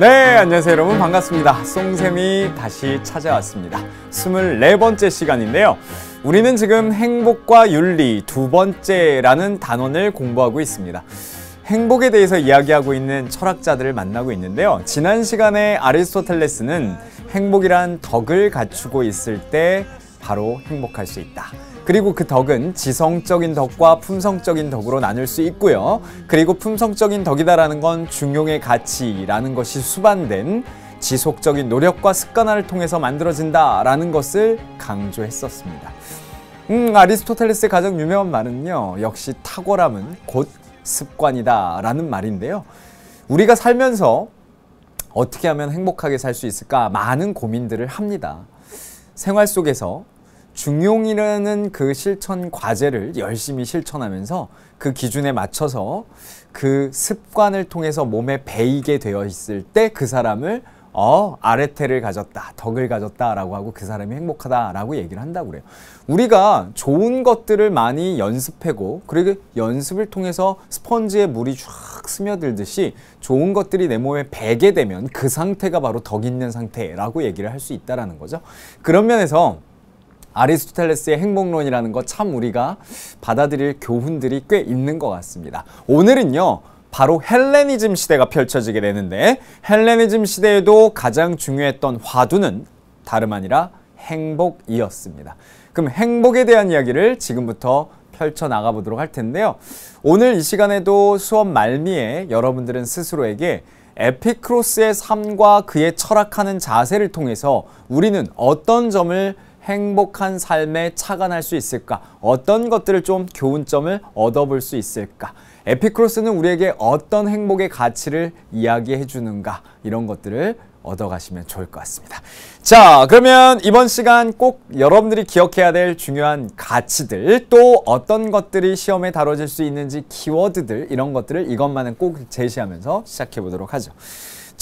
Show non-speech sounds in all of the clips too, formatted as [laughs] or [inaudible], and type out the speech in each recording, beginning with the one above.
네, 안녕하세요 여러분 반갑습니다. 송쌤이 다시 찾아왔습니다. 24번째 시간인데요. 우리는 지금 행복과 윤리 두 번째라는 단원을 공부하고 있습니다. 행복에 대해서 이야기하고 있는 철학자들을 만나고 있는데요. 지난 시간에 아리스토텔레스는 행복이란 덕을 갖추고 있을 때 바로 행복할 수 있다. 그리고 그 덕은 지성적인 덕과 품성적인 덕으로 나눌 수 있고요. 그리고 품성적인 덕이다라는 건 중용의 가치라는 것이 수반된 지속적인 노력과 습관화를 통해서 만들어진다라는 것을 강조했었습니다. 음, 아리스토텔레스의 가장 유명한 말은요. 역시 탁월함은 곧 습관이다라는 말인데요. 우리가 살면서 어떻게 하면 행복하게 살 수 있을까 많은 고민들을 합니다. 생활 속에서 중용이라는 그 실천 과제를 열심히 실천하면서 그 기준에 맞춰서 그 습관을 통해서 몸에 배이게 되어 있을 때 그 사람을 어 아레테를 가졌다 덕을 가졌다라고 하고 그 사람이 행복하다라고 얘기를 한다고 그래요 우리가 좋은 것들을 많이 연습하고 그리고 연습을 통해서 스펀지에 물이 쫙 스며들듯이 좋은 것들이 내 몸에 배게 되면 그 상태가 바로 덕 있는 상태라고 얘기를 할 수 있다라는 거죠 그런 면에서 아리스토텔레스의 행복론이라는 거 참 우리가 받아들일 교훈들이 꽤 있는 것 같습니다. 오늘은요. 바로 헬레니즘 시대가 펼쳐지게 되는데 헬레니즘 시대에도 가장 중요했던 화두는 다름 아니라 행복이었습니다. 그럼 행복에 대한 이야기를 지금부터 펼쳐나가 보도록 할 텐데요. 오늘 이 시간에도 수업 말미에 여러분들은 스스로에게 에피크로스의 삶과 그의 철학하는 자세를 통해서 우리는 어떤 점을 행복한 삶에 착안할 수 있을까? 어떤 것들을 좀 교훈점을 얻어볼 수 있을까? 에피크로스는 우리에게 어떤 행복의 가치를 이야기해 주는가? 이런 것들을 얻어가시면 좋을 것 같습니다. 자, 그러면 이번 시간 꼭 여러분들이 기억해야 될 중요한 가치들, 또 어떤 것들이 시험에 다뤄질 수 있는지 키워드들, 이런 것들을 이것만은 꼭 제시하면서 시작해 보도록 하죠.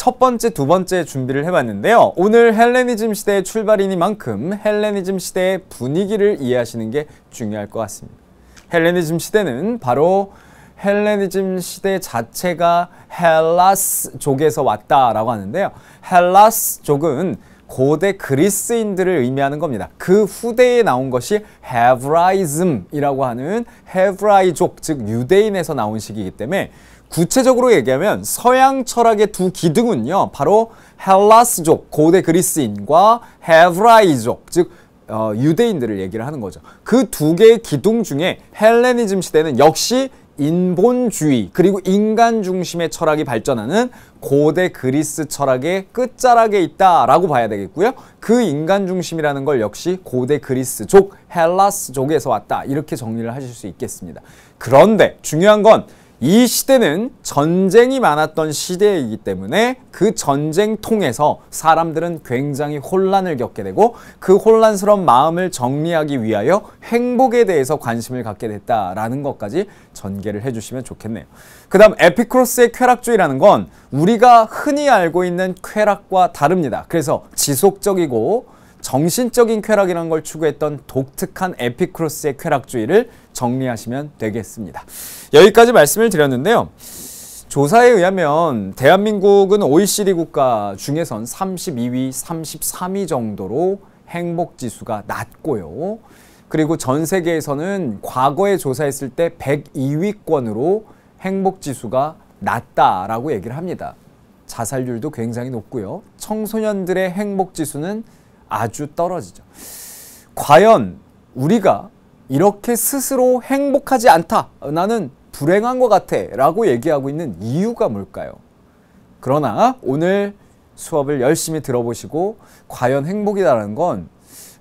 첫 번째, 두 번째 준비를 해봤는데요. 오늘 헬레니즘 시대의 출발이니만큼 헬레니즘 시대의 분위기를 이해하시는 게 중요할 것 같습니다. 헬레니즘 시대는 바로 헬레니즘 시대 자체가 헬라스족에서 왔다라고 하는데요. 헬라스족은 고대 그리스인들을 의미하는 겁니다. 그 후대에 나온 것이 헤브라이즘이라고 하는 헤브라이족 즉 유대인에서 나온 시기이기 때문에 구체적으로 얘기하면 서양 철학의 두 기둥은요. 바로 헬라스족, 고대 그리스인과 헤브라이족, 즉 어, 유대인들을 얘기를 하는 거죠. 그 두 개의 기둥 중에 헬레니즘 시대는 역시 인본주의 그리고 인간 중심의 철학이 발전하는 고대 그리스 철학의 끝자락에 있다라고 봐야 되겠고요. 그 인간 중심이라는 걸 역시 고대 그리스족 헬라스족에서 왔다 이렇게 정리를 하실 수 있겠습니다. 그런데 중요한 건이 시대는 전쟁이 많았던 시대이기 때문에 그 전쟁 통해서 사람들은 굉장히 혼란을 겪게 되고 그 혼란스러운 마음을 정리하기 위하여 행복에 대해서 관심을 갖게 됐다라는 것까지 전개를 해주시면 좋겠네요. 그 다음 에피크로스의 쾌락주의라는 건 우리가 흔히 알고 있는 쾌락과 다릅니다. 그래서 지속적이고 정신적인 쾌락이라는 걸 추구했던 독특한 에피크로스의 쾌락주의를 정리하시면 되겠습니다. 여기까지 말씀을 드렸는데요. 조사에 의하면 대한민국은 OECD 국가 중에선 32위, 33위 정도로 행복 지수가 낮고요. 그리고 전 세계에서는 과거에 조사했을 때 102위권으로 행복 지수가 낮다라고 얘기를 합니다. 자살률도 굉장히 높고요. 청소년들의 행복 지수는 아주 떨어지죠. 과연 우리가 이렇게 스스로 행복하지 않다. 나는 불행한 것 같아. 라고 얘기하고 있는 이유가 뭘까요? 그러나 오늘 수업을 열심히 들어보시고 과연 행복이라는 건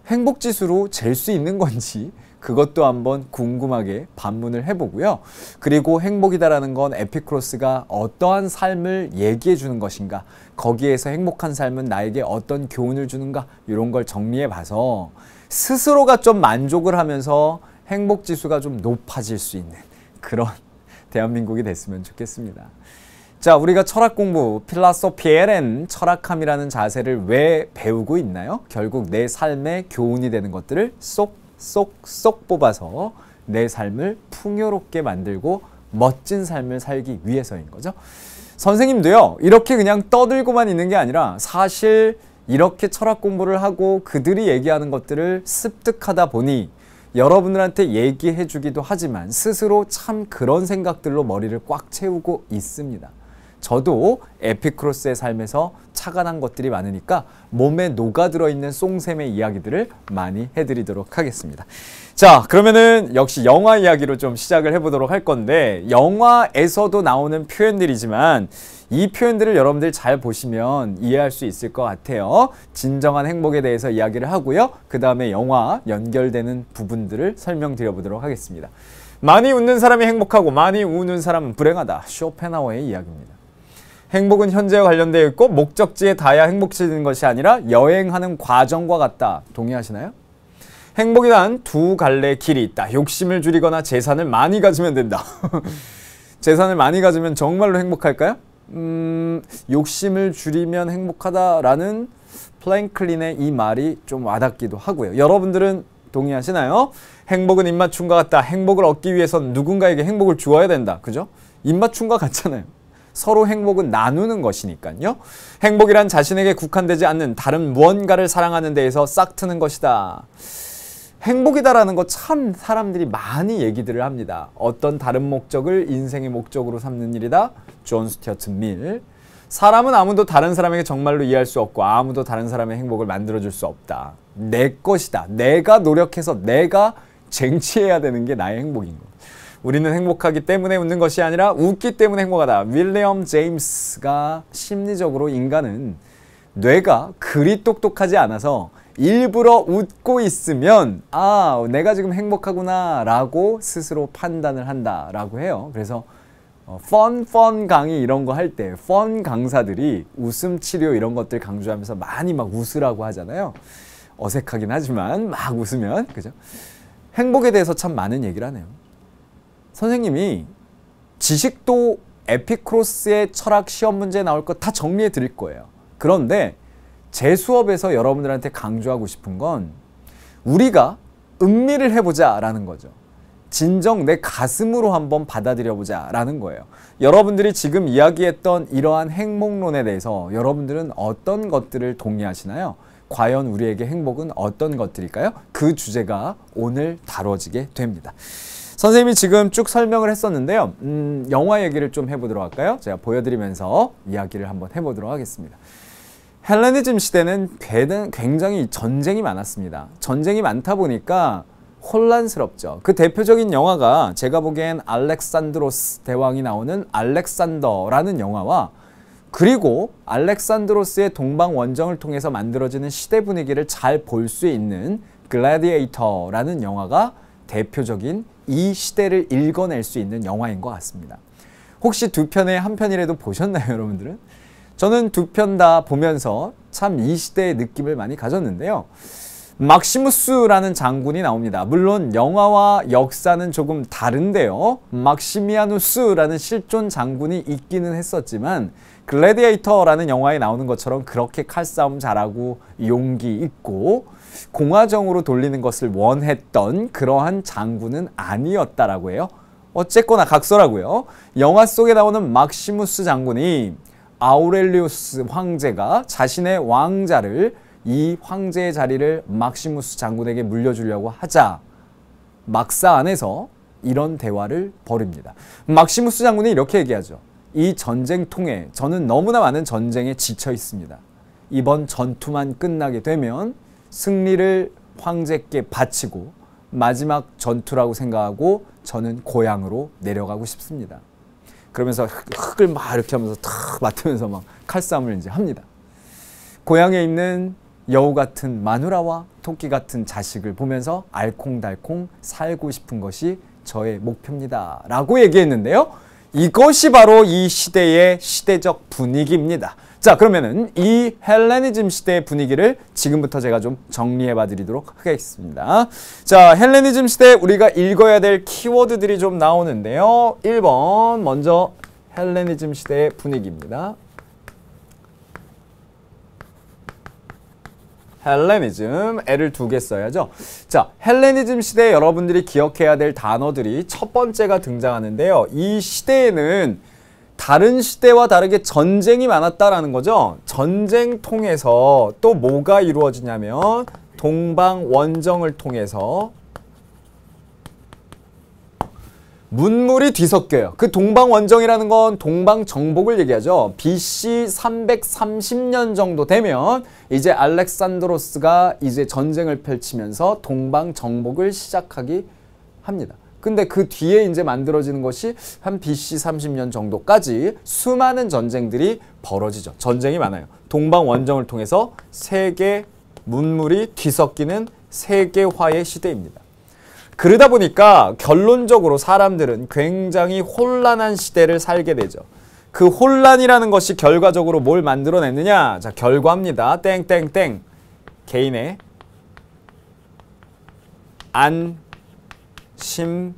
행복지수로 잴 수 있는 건지 그것도 한번 궁금하게 반문을 해보고요. 그리고 행복이다라는 건 에피크로스가 어떠한 삶을 얘기해 주는 것인가, 거기에서 행복한 삶은 나에게 어떤 교훈을 주는가, 이런 걸 정리해 봐서 스스로가 좀 만족을 하면서 행복 지수가 좀 높아질 수 있는 그런 [laughs] 대한민국이 됐으면 좋겠습니다. 자, 우리가 철학 공부, 필라소피엘엔 철학함이라는 자세를 왜 배우고 있나요? 결국 내 삶의 교훈이 되는 것들을 쏙 쏙쏙 뽑아서 내 삶을 풍요롭게 만들고 멋진 삶을 살기 위해서인 거죠. 선생님도요. 이렇게 그냥 떠들고만 있는 게 아니라 사실 이렇게 철학 공부를 하고 그들이 얘기하는 것들을 습득하다 보니 여러분들한테 얘기해 주기도 하지만 스스로 참 그런 생각들로 머리를 꽉 채우고 있습니다. 저도 에피크로스의 삶에서 착안한 것들이 많으니까 몸에 녹아들어 있는 송샘의 이야기들을 많이 해드리도록 하겠습니다. 자, 그러면은 역시 영화 이야기로 좀 시작을 해보도록 할 건데 영화에서도 나오는 표현들이지만 이 표현들을 여러분들 잘 보시면 이해할 수 있을 것 같아요. 진정한 행복에 대해서 이야기를 하고요. 그 다음에 영화 연결되는 부분들을 설명드려 보도록 하겠습니다. 많이 웃는 사람이 행복하고 많이 우는 사람은 불행하다. 쇼펜하워의 이야기입니다. 행복은 현재와 관련되어 있고 목적지에 닿아야 행복해지는 것이 아니라 여행하는 과정과 같다. 동의하시나요? 행복이란 두 갈래의 길이 있다. 욕심을 줄이거나 재산을 많이 가지면 된다. [laughs] 재산을 많이 가지면 정말로 행복할까요? 음, 욕심을 줄이면 행복하다라는 플랭클린의 이 말이 좀 와닿기도 하고요. 여러분들은 동의하시나요? 행복은 입맞춤과 같다. 행복을 얻기 위해선 누군가에게 행복을 주어야 된다. 그죠? 입맞춤과 같잖아요. 서로 행복은 나누는 것이니까요. 행복이란 자신에게 국한되지 않는 다른 무언가를 사랑하는 데에서 싹트는 것이다. 행복이다라는 거 참 사람들이 많이 얘기들을 합니다. 어떤 다른 목적을 인생의 목적으로 삼는 일이다. 존 스튜어트 밀. 사람은 아무도 다른 사람에게 정말로 이해할 수 없고 아무도 다른 사람의 행복을 만들어줄 수 없다. 내 것이다. 내가 노력해서 내가 쟁취해야 되는 게 나의 행복인 거다. 우리는 행복하기 때문에 웃는 것이 아니라 웃기 때문에 행복하다. 윌리엄 제임스가 심리적으로 인간은 뇌가 그리 똑똑하지 않아서 일부러 웃고 있으면 아 내가 지금 행복하구나 라고 스스로 판단을 한다 라고 해요 그래서 펀펀 어, 펀 강의 이런 거 할 때 펀 강사들이 웃음 치료 이런 것들 강조하면서 많이 막 웃으라고 하잖아요 어색하긴 하지만 막 웃으면 그죠 행복에 대해서 참 많은 얘기를 하네요 선생님이 지식도 에피크로스의 철학 시험 문제 나올 것 다 정리해 드릴 거예요. 그런데 제 수업에서 여러분들한테 강조하고 싶은 건 우리가 음미를 해보자 라는 거죠. 진정 내 가슴으로 한번 받아들여 보자 라는 거예요. 여러분들이 지금 이야기했던 이러한 행복론에 대해서 여러분들은 어떤 것들을 동의하시나요? 과연 우리에게 행복은 어떤 것들일까요? 그 주제가 오늘 다뤄지게 됩니다. 선생님이 지금 쭉 설명을 했었는데요. 음, 영화 얘기를 좀 해보도록 할까요? 제가 보여드리면서 이야기를 한번 해보도록 하겠습니다. 헬레니즘 시대는 굉장히 전쟁이 많았습니다. 전쟁이 많다 보니까 혼란스럽죠. 그 대표적인 영화가 제가 보기엔 알렉산드로스 대왕이 나오는 알렉산더라는 영화와 그리고 알렉산드로스의 동방 원정을 통해서 만들어지는 시대 분위기를 잘 볼 수 있는 글라디에이터라는 영화가 대표적인 이 시대를 읽어낼 수 있는 영화인 것 같습니다. 혹시 두 편의 한 편이라도 보셨나요, 여러분들은? 저는 두 편 다 보면서 참 이 시대의 느낌을 많이 가졌는데요. 막시무스라는 장군이 나옵니다. 물론 영화와 역사는 조금 다른데요. 막시미아누스라는 실존 장군이 있기는 했었지만 글래디에이터라는 영화에 나오는 것처럼 그렇게 칼싸움 잘하고 용기 있고 공화정으로 돌리는 것을 원했던 그러한 장군은 아니었다라고 해요. 어쨌거나 각서라고요. 영화 속에 나오는 막시무스 장군이 아우렐리우스 황제가 자신의 왕자를 이 황제의 자리를 막시무스 장군에게 물려주려고 하자 막사 안에서 이런 대화를 벌입니다. 막시무스 장군이 이렇게 얘기하죠. 이 전쟁 통에 저는 너무나 많은 전쟁에 지쳐 있습니다. 이번 전투만 끝나게 되면 승리를 황제께 바치고 마지막 전투라고 생각하고 저는 고향으로 내려가고 싶습니다. 그러면서 흙, 을막 이렇게 하면서 탁 맡으면서 막 칼싸움을 이제 합니다. 고향에 있는 여우 같은 마누라와 토끼 같은 자식을 보면서 알콩달콩 살고 싶은 것이 저의 목표입니다. 라고 얘기했는데요. 이것이 바로 이 시대의 시대적 분위기입니다. 자 그러면은 이 헬레니즘 시대의 분위기를 지금부터 제가 좀 정리해 봐 드리도록 하겠습니다. 자 헬레니즘 시대 우리가 읽어야 될 키워드들이 좀 나오는데요. 1번 먼저 헬레니즘 시대의 분위기입니다. 헬레니즘 L을 두개 써야죠. 자, 헬레니즘 시대에 여러분들이 기억해야 될 단어들이 첫 번째가 등장하는데요. 이 시대에는 다른 시대와 다르게 전쟁이 많았다라는 거죠. 전쟁 통해서 또 뭐가 이루어지냐면 동방 원정을 통해서 문물이 뒤섞여요. 그 동방 원정이라는 건 동방 정복을 얘기하죠. BC 330년 정도 되면 이제 알렉산드로스가 이제 전쟁을 펼치면서 동방 정복을 시작하기 합니다. 근데 그 뒤에 이제 만들어지는 것이 한 BC 30년 정도까지 수많은 전쟁들이 벌어지죠. 전쟁이 많아요. 동방 원정을 통해서 세계 문물이 뒤섞이는 세계화의 시대입니다. 그러다 보니까 결론적으로 사람들은 굉장히 혼란한 시대를 살게 되죠. 그 혼란이라는 것이 결과적으로 뭘 만들어냈느냐? 자, 결과입니다. 땡땡땡. 개인의 안 심,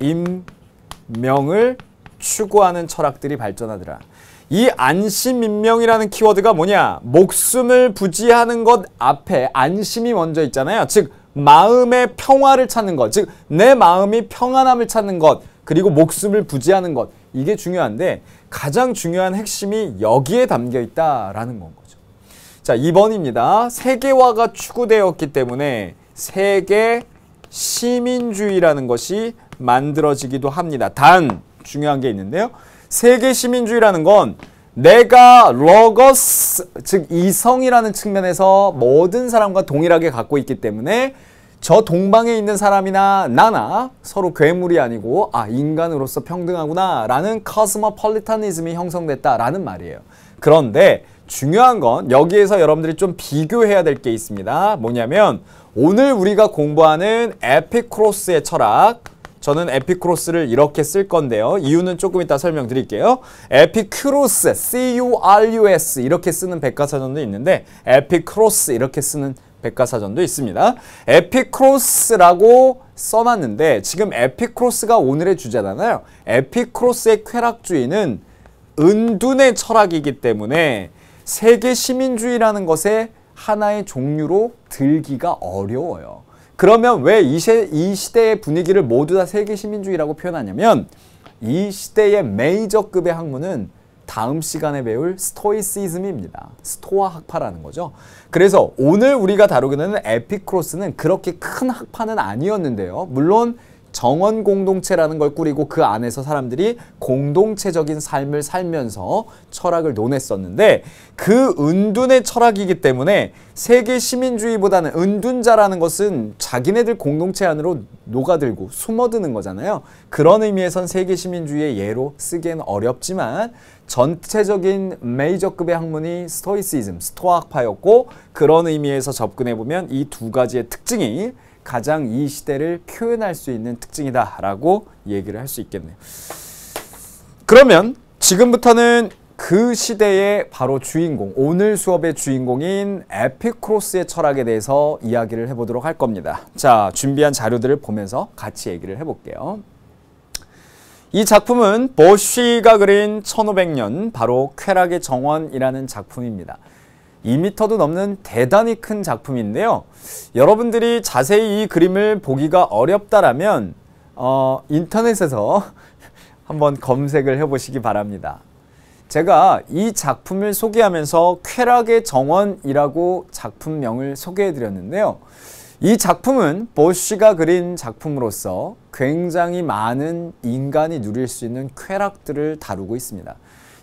임, 명을 추구하는 철학들이 발전하더라. 이 안심인명이라는 키워드가 뭐냐? 목숨을 부지하는 것 앞에 안심이 먼저 있잖아요. 즉 마음의 평화를 찾는 것, 즉 내 마음이 평안함을 찾는 것, 그리고 목숨을 부지하는 것 이게 중요한데 가장 중요한 핵심이 여기에 담겨 있다라는 건 거죠. 자, 2번입니다. 세계화가 추구되었기 때문에 세계 시민주의라는 것이 만들어지기도 합니다. 단 중요한 게 있는데요. 세계 시민주의라는 건 내가 러거스 즉 이성이라는 측면에서 모든 사람과 동일하게 갖고 있기 때문에 저 동방에 있는 사람이나 나나 서로 괴물이 아니고 아 인간으로서 평등하구나 라는 커스모폴리타니즘이 형성됐다라는 말이에요. 그런데 중요한 건 여기에서 여러분들이 좀 비교해야 될 게 있습니다. 뭐냐면 오늘 우리가 공부하는 에피크로스의 철학 저는 에피크로스를 이렇게 쓸 건데요. 이유는 조금 이따 설명드릴게요. 에피크로스, C-U-R-U-S 이렇게 쓰는 백과사전도 있는데 에피크로스 이렇게 쓰는 백과사전도 있습니다. 에피크로스라고 써놨는데 지금 에피크로스가 오늘의 주제잖아요. 에피크로스의 쾌락주의는 은둔의 철학이기 때문에 세계 시민주의라는 것에 하나의 종류로 들기가 어려워요. 그러면 왜 이 시대의 분위기를 모두 다 세계 시민주의라고 표현하냐면 이 시대의 메이저급의 학문은 다음 시간에 배울 스토이시즘입니다. 스토아 학파라는 거죠. 그래서 오늘 우리가 다루게 되는 에피크로스는 그렇게 큰 학파는 아니었는데요. 물론 정원 공동체라는 걸 꾸리고 그 안에서 사람들이 공동체적인 삶을 살면서 철학을 논했었는데 그 은둔의 철학이기 때문에 세계 시민주의보다는 은둔자라는 것은 자기네들 공동체 안으로 녹아들고 숨어드는 거잖아요. 그런 의미에선 세계 시민주의의 예로 쓰기엔 어렵지만 전체적인 메이저급의 학문이 스토이시즘, 스토아학파였고 그런 의미에서 접근해 보면 이 두 가지의 특징이 가장 이 시대를 표현할 수 있는 특징이다라고 얘기를 할 수 있겠네요. 그러면 지금부터는 그 시대의 바로 주인공, 오늘 수업의 주인공인 에피크로스의 철학에 대해서 이야기를 해보도록 할 겁니다. 자, 준비한 자료들을 보면서 같이 얘기를 해볼게요. 이 작품은 버쉬가 그린 1500년 바로 쾌락의 정원이라는 작품입니다. 2m도 넘는 대단히 큰 작품인데요. 여러분들이 자세히 이 그림을 보기가 어렵다라면 어, 인터넷에서 [laughs] 한번 검색을 해보시기 바랍니다. 제가 이 작품을 소개하면서 쾌락의 정원이라고 작품명을 소개해드렸는데요. 이 작품은 보쉬가 그린 작품으로서 굉장히 많은 인간이 누릴 수 있는 쾌락들을 다루고 있습니다.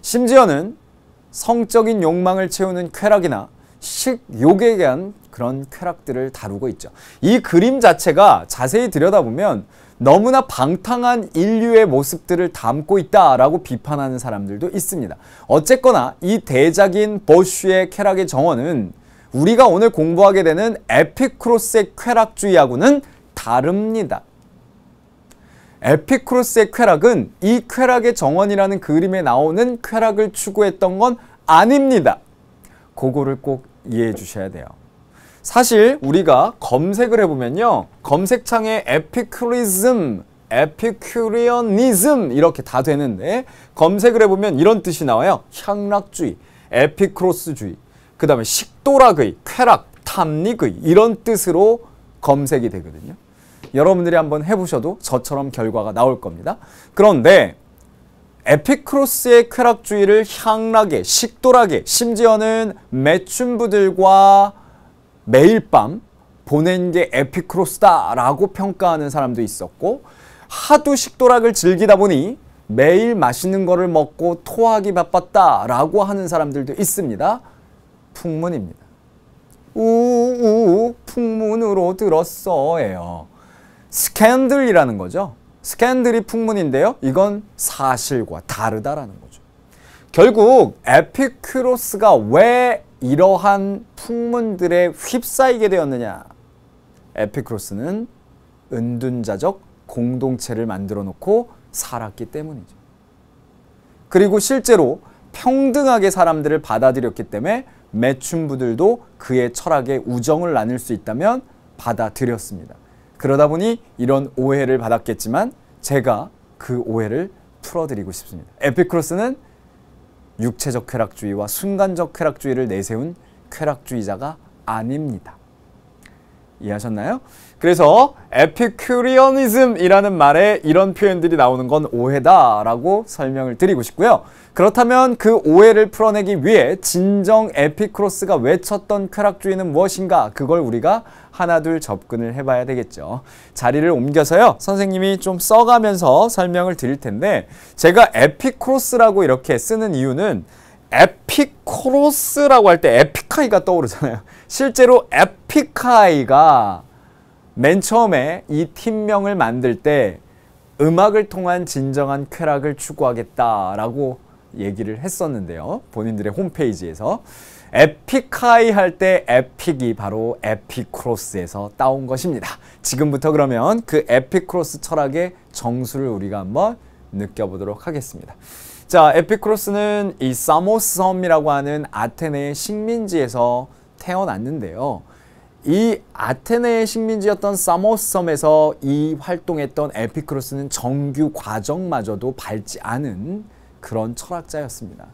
심지어는 성적인 욕망을 채우는 쾌락이나 식욕에 대한 그런 쾌락들을 다루고 있죠. 이 그림 자체가 자세히 들여다보면 너무나 방탕한 인류의 모습들을 담고 있다라고 비판하는 사람들도 있습니다. 어쨌거나 이 대작인 버슈의 쾌락의 정원은 우리가 오늘 공부하게 되는 에피크로스의 쾌락주의하고는 다릅니다. 에피크로스의 쾌락은 이 쾌락의 정원이라는 그림에 나오는 쾌락을 추구했던 건 아닙니다. 그거를 꼭 이해해 주셔야 돼요. 사실 우리가 검색을 해보면요. 검색창에 에피쿠리즘, 에피큐리언니즘 이렇게 다 되는데 검색을 해보면 이런 뜻이 나와요. 향락주의, 에피크로스주의, 그 다음에 식도락의, 쾌락, 탐닉의 이런 뜻으로 검색이 되거든요. 여러분들이 한번 해보셔도 저처럼 결과가 나올 겁니다. 그런데 에피크로스의 쾌락주의를 향락에, 식도락에, 심지어는 매춘부들과 매일 밤 보낸 게 에피크로스다라고 평가하는 사람도 있었고 하도 식도락을 즐기다 보니 매일 맛있는 거를 먹고 토하기 바빴다라고 하는 사람들도 있습니다. 풍문입니다. 우우 풍문으로 들었어예요. 스캔들이라는 거죠. 스캔들이 풍문인데요. 이건 사실과 다르다라는 거죠. 결국 에피크로스가 왜 이러한 풍문들에 휩싸이게 되었느냐? 에피크로스는 은둔자적 공동체를 만들어 놓고 살았기 때문이죠. 그리고 실제로 평등하게 사람들을 받아들였기 때문에 매춘부들도 그의 철학에 우정을 나눌 수 있다면 받아들였습니다. 그러다 보니 이런 오해를 받았겠지만 제가 그 오해를 풀어드리고 싶습니다. 에피크로스는 육체적 쾌락주의와 순간적 쾌락주의를 내세운 쾌락주의자가 아닙니다. 이해하셨나요? 그래서 에피큐리언이즘이라는 말에 이런 표현들이 나오는 건 오해다라고 설명을 드리고 싶고요. 그렇다면 그 오해를 풀어내기 위해 진정 에피크로스가 외쳤던 쾌락주의는 무엇인가 그걸 우리가 하나둘 접근을 해봐야 되겠죠. 자리를 옮겨서요. 선생님이 좀 써가면서 설명을 드릴 텐데 제가 에피크로스라고 이렇게 쓰는 이유는 에피크로스라고 할 때 에피카이가 떠오르잖아요. 실제로 에피카이가 맨 처음에 이 팀명을 만들 때 음악을 통한 진정한 쾌락을 추구하겠다라고 얘기를 했었는데요. 본인들의 홈페이지에서 에픽하이 할 때 에픽이 바로 에픽크로스에서 따온 것입니다. 지금부터 그러면 그에픽크로스 철학의 정수를 우리가 한번 느껴보도록 하겠습니다. 자, 에픽크로스는이 사모스 섬이라고 하는 아테네의 식민지에서 태어났는데요. 이 아테네의 식민지였던 사모스 섬에서 이 활동했던 에피크로스는 정규 과정마저도 밟지 않은 그런 철학자였습니다.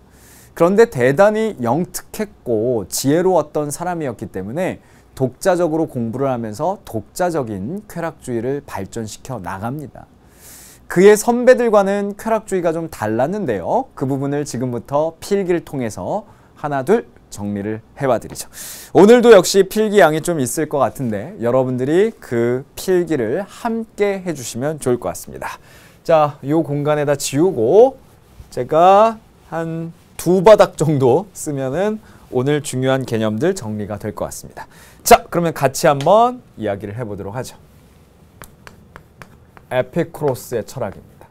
그런데 대단히 영특했고 지혜로웠던 사람이었기 때문에 독자적으로 공부를 하면서 독자적인 쾌락주의를 발전시켜 나갑니다. 그의 선배들과는 쾌락주의가 좀 달랐는데요. 그 부분을 지금부터 필기를 통해서 하나 둘 정리를 해봐드리죠. 오늘도 역시 필기 양이 좀 있을 것 같은데 여러분들이 그 필기를 함께 해주시면 좋을 것 같습니다. 자, 이 공간에다 지우고 제가 한 두 바닥 정도 쓰면은 오늘 중요한 개념들 정리가 될 것 같습니다. 자, 그러면 같이 한번 이야기를 해보도록 하죠. 에피크로스의 철학입니다.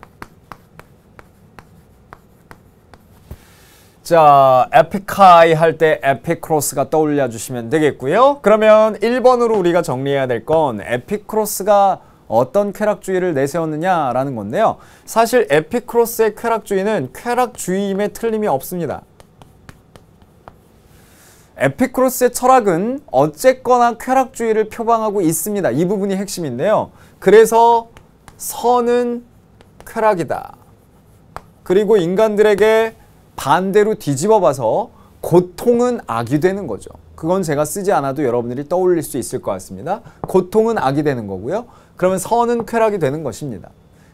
자, 에피카이 할 때 에피크로스가 떠올려 주시면 되겠고요. 그러면 1번으로 우리가 정리해야 될 건 에피크로스가 어떤 쾌락주의를 내세웠느냐라는 건데요. 사실 에피크로스의 쾌락주의는 쾌락주의임에 틀림이 없습니다. 에피크로스의 철학은 어쨌거나 쾌락주의를 표방하고 있습니다. 이 부분이 핵심인데요. 그래서 선은 쾌락이다. 그리고 인간들에게 반대로 뒤집어 봐서 고통은 악이 되는 거죠. 그건 제가 쓰지 않아도 여러분들이 떠올릴 수 있을 것 같습니다. 고통은 악이 되는 거고요. 그러면 선은 쾌락이 되는 것입니다.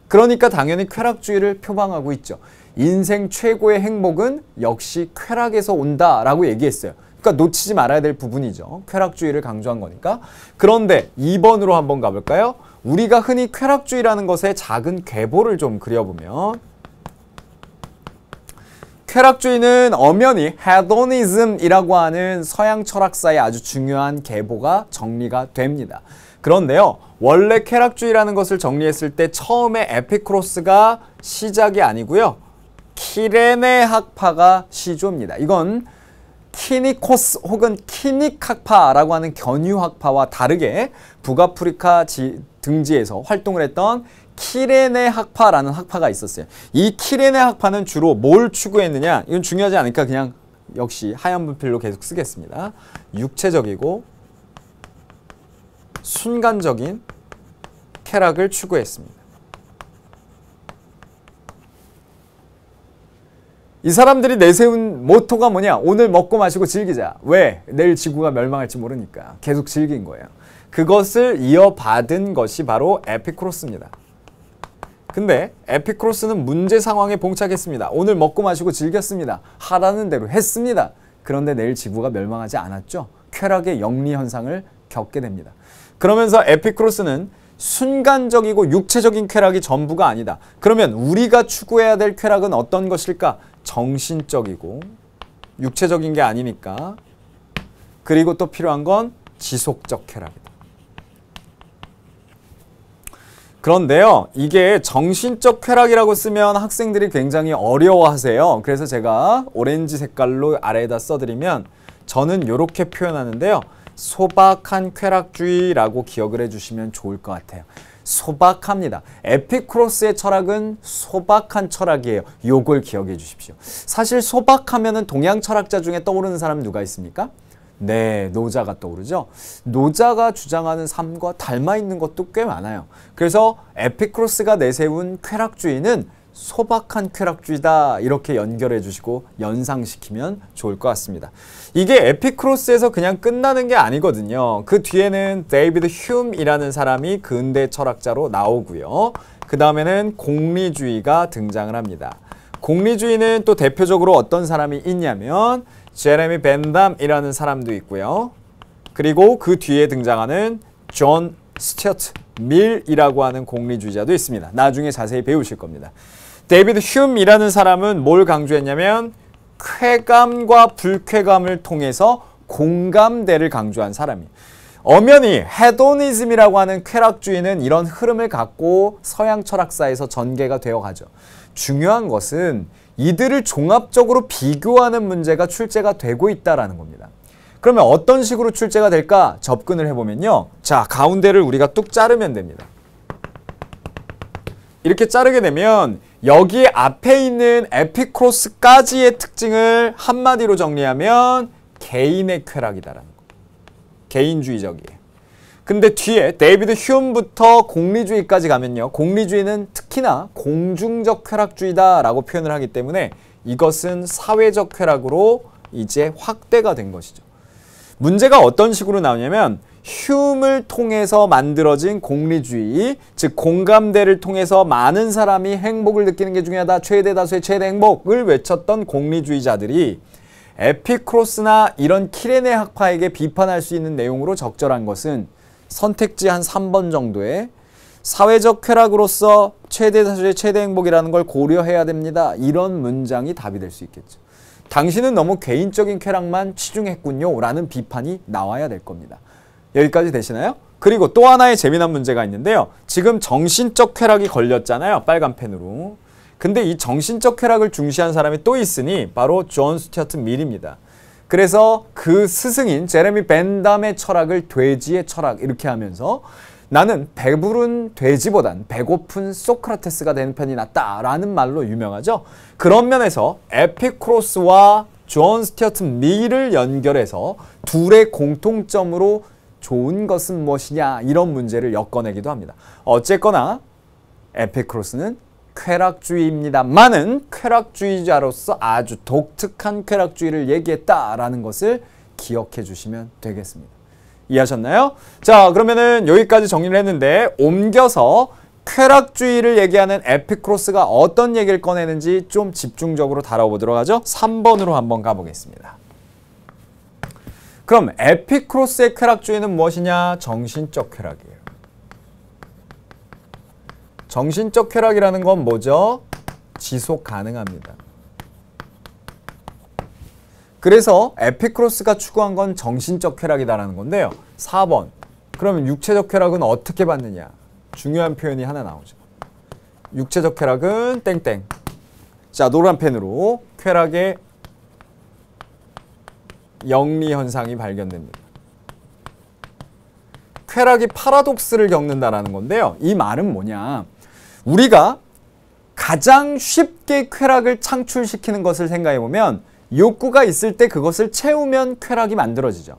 그러니까 당연히 쾌락주의를 표방하고 있죠. 인생 최고의 행복은 역시 쾌락에서 온다라고 얘기했어요. 그러니까 놓치지 말아야 될 부분이죠. 쾌락주의를 강조한 거니까. 그런데 2번으로 한번 가볼까요? 우리가 흔히 쾌락주의라는 것에 작은 궤보를 좀 그려보면 쾌락주의는 엄연히 헤도니즘이라고 하는 서양 철학사의 아주 중요한 계보가 정리가 됩니다. 그런데요. 원래 쾌락주의라는 것을 정리했을 때 처음에 에피크로스가 시작이 아니고요. 키레네 학파가 시조입니다. 이건 키니코스 혹은 키닉학파라고 하는 견유학파와 다르게 북아프리카 지, 등지에서 활동을 했던 키레네 학파라는 학파가 있었어요. 이 키레네 학파는 주로 뭘 추구했느냐? 이건 중요하지 않으니까 그냥 역시 하얀 분필로 계속 쓰겠습니다. 육체적이고 순간적인 쾌락을 추구했습니다. 이 사람들이 내세운 모토가 뭐냐? 오늘 먹고 마시고 즐기자. 왜? 내일 지구가 멸망할지 모르니까. 계속 즐긴 거예요. 그것을 이어받은 것이 바로 에피크로스입니다. 근데 에피크로스는 문제 상황에 봉착했습니다. 오늘 먹고 마시고 즐겼습니다. 하라는 대로 했습니다. 그런데 내일 지구가 멸망하지 않았죠. 쾌락의 영리 현상을 겪게 됩니다. 그러면서 에피크로스는 순간적이고 육체적인 쾌락이 전부가 아니다. 그러면 우리가 추구해야 될 쾌락은 어떤 것일까? 정신적이고 육체적인 게 아니니까. 그리고 또 필요한 건 지속적 쾌락이다. 그런데요. 이게 정신적 쾌락이라고 쓰면 학생들이 굉장히 어려워하세요. 그래서 제가 오렌지 색깔로 아래에다 써드리면 저는 이렇게 표현하는데요. 소박한 쾌락주의라고 기억을 해주시면 좋을 것 같아요. 소박합니다. 에피크로스의 철학은 소박한 철학이에요. 요걸 기억해 주십시오. 사실 소박하면은 동양 철학자 중에 떠오르는 사람 누가 있습니까? 네, 노자가 떠오르죠. 노자가 주장하는 삶과 닮아 있는 것도 꽤 많아요. 그래서 에피크로스가 내세운 쾌락주의는 소박한 쾌락주의다 이렇게 연결해 주시고 연상시키면 좋을 것 같습니다. 이게 에피크로스에서 그냥 끝나는 게 아니거든요. 그 뒤에는 데이비드 흄이라는 사람이 근대 철학자로 나오고요. 그 다음에는 공리주의가 등장을 합니다. 공리주의는 또 대표적으로 어떤 사람이 있냐면 제레미 벤담이라는 사람도 있고요. 그리고 그 뒤에 등장하는 존 스튜어트 밀이라고 하는 공리주의자도 있습니다. 나중에 자세히 배우실 겁니다. 데이비드 흄이라는 사람은 뭘 강조했냐면 쾌감과 불쾌감을 통해서 공감대를 강조한 사람이에요. 엄연히 헤도니즘이라고 하는 쾌락주의는 이런 흐름을 갖고 서양 철학사에서 전개가 되어가죠. 중요한 것은 이들을 종합적으로 비교하는 문제가 출제가 되고 있다라는 겁니다. 그러면 어떤 식으로 출제가 될까 접근을 해보면요. 자, 가운데를 우리가 뚝 자르면 됩니다. 이렇게 자르게 되면 여기 앞에 있는 에피크로스까지의 특징을 한마디로 정리하면 개인의 쾌락이다라는 거. 개인주의적이에요. 근데 뒤에 데이비드 휴음부터 공리주의까지 가면요. 공리주의는 특히나 공중적 쾌락주의다라고 표현을 하기 때문에 이것은 사회적 쾌락으로 이제 확대가 된 것이죠. 문제가 어떤 식으로 나오냐면 흉을 통해서 만들어진 공리주의, 즉 공감대를 통해서 많은 사람이 행복을 느끼는 게 중요하다. 최대 다수의 최대 행복을 외쳤던 공리주의자들이 에피크로스나 이런 키레네 학파에게 비판할 수 있는 내용으로 적절한 것은 선택지 한 3번 정도에 사회적 쾌락으로서 최대 다수의 최대 행복이라는 걸 고려해야 됩니다. 이런 문장이 답이 될 수 있겠죠. 당신은 너무 개인적인 쾌락만 치중했군요. 라는 비판이 나와야 될 겁니다. 여기까지 되시나요? 그리고 또 하나의 재미난 문제가 있는데요. 지금 정신적 쾌락이 걸렸잖아요. 빨간 펜으로. 근데 이 정신적 쾌락을 중시한 사람이 또 있으니 바로 존 스튜어트 밀입니다. 그래서 그 스승인 제레미 벤담의 철학을 돼지의 철학 이렇게 하면서 나는 배부른 돼지보단 배고픈 소크라테스가 되는 편이 낫다라는 말로 유명하죠. 그런 면에서 에피크로스와 존 스튜어트 밀을 연결해서 둘의 공통점으로 좋은 것은 무엇이냐 이런 문제를 엮어내기도 합니다. 어쨌거나 에피크로스는 쾌락주의입니다만은 쾌락주의자로서 아주 독특한 쾌락주의를 얘기했다라는 것을 기억해 주시면 되겠습니다. 이해하셨나요? 자 그러면은 여기까지 정리를 했는데 옮겨서 쾌락주의를 얘기하는 에피크로스가 어떤 얘기를 꺼내는지 좀 집중적으로 다뤄보도록 하죠. 3번으로 한번 가보겠습니다. 그럼 에피크로스의 쾌락주의는 무엇이냐? 정신적 쾌락이에요. 정신적 쾌락이라는 건 뭐죠? 지속 가능합니다. 그래서 에피크로스가 추구한 건 정신적 쾌락이다라는 건데요. 4번. 그러면 육체적 쾌락은 어떻게 받느냐? 중요한 표현이 하나 나오죠. 육체적 쾌락은 땡땡. 자, 노란 펜으로 쾌락의 영리 현상이 발견됩니다. 쾌락이 파라독스를 겪는다라는 건데요. 이 말은 뭐냐? 우리가 가장 쉽게 쾌락을 창출시키는 것을 생각해 보면 욕구가 있을 때 그것을 채우면 쾌락이 만들어지죠.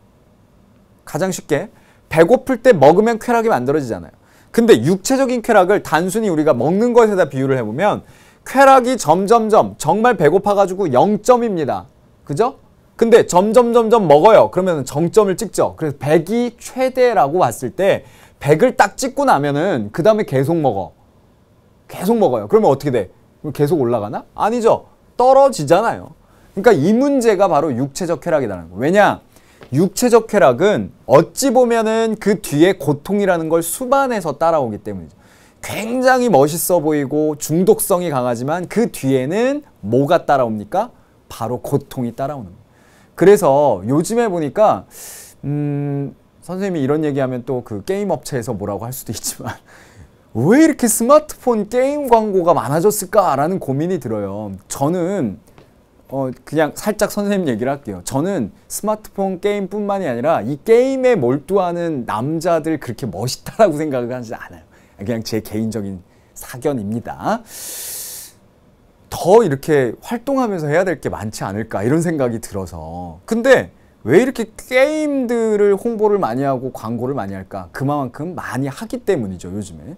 가장 쉽게 배고플 때 먹으면 쾌락이 만들어지잖아요. 근데 육체적인 쾌락을 단순히 우리가 먹는 것에다 비유를 해보면 쾌락이 점점점 정말 배고파가지고 0점입니다. 그죠? 근데 점점 점점 먹어요. 그러면 정점을 찍죠. 그래서 100이 최대라고 봤을 때 100을 딱 찍고 나면은 그 다음에 계속 먹어. 계속 먹어요. 그러면 어떻게 돼? 그럼 계속 올라가나? 아니죠. 떨어지잖아요. 그러니까 이 문제가 바로 육체적 쾌락이라는 거예요. 왜냐? 육체적 쾌락은 어찌 보면은 그 뒤에 고통이라는 걸 수반해서 따라오기 때문이죠. 굉장히 멋있어 보이고 중독성이 강하지만 그 뒤에는 뭐가 따라옵니까? 바로 고통이 따라오는 거예요. 그래서 요즘에 보니까 음, 선생님이 이런 얘기하면 또 그 게임 업체에서 뭐라고 할 수도 있지만 [laughs] 왜 이렇게 스마트폰 게임 광고가 많아졌을까라는 고민이 들어요. 저는 어 그냥 살짝 선생님 얘기를 할게요. 저는 스마트폰 게임뿐만이 아니라 이 게임에 몰두하는 남자들 그렇게 멋있다라고 생각을 하지 않아요. 그냥 제 개인적인 사견입니다. 더 이렇게 활동하면서 해야 될 게 많지 않을까 이런 생각이 들어서 근데 왜 이렇게 게임들을 홍보를 많이 하고 광고를 많이 할까 그만큼 많이 하기 때문이죠 요즘에